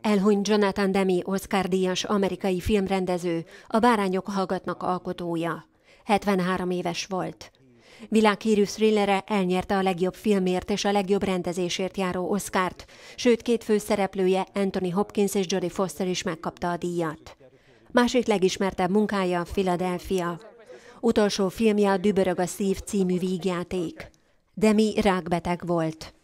Elhunyt Jonathan Demi, Oscar-díjas amerikai filmrendező, a Bárányok hallgatnak alkotója. 73 éves volt. Világhírű thrillere elnyerte a legjobb filmért és a legjobb rendezésért járó Oscárt, sőt két fő szereplője, Anthony Hopkins és Jodie Foster is megkapta a díjat. Másik legismertebb munkája a Philadelphia. Utolsó filmje a Dübörög a szív című vígjáték. Demi rákbeteg volt.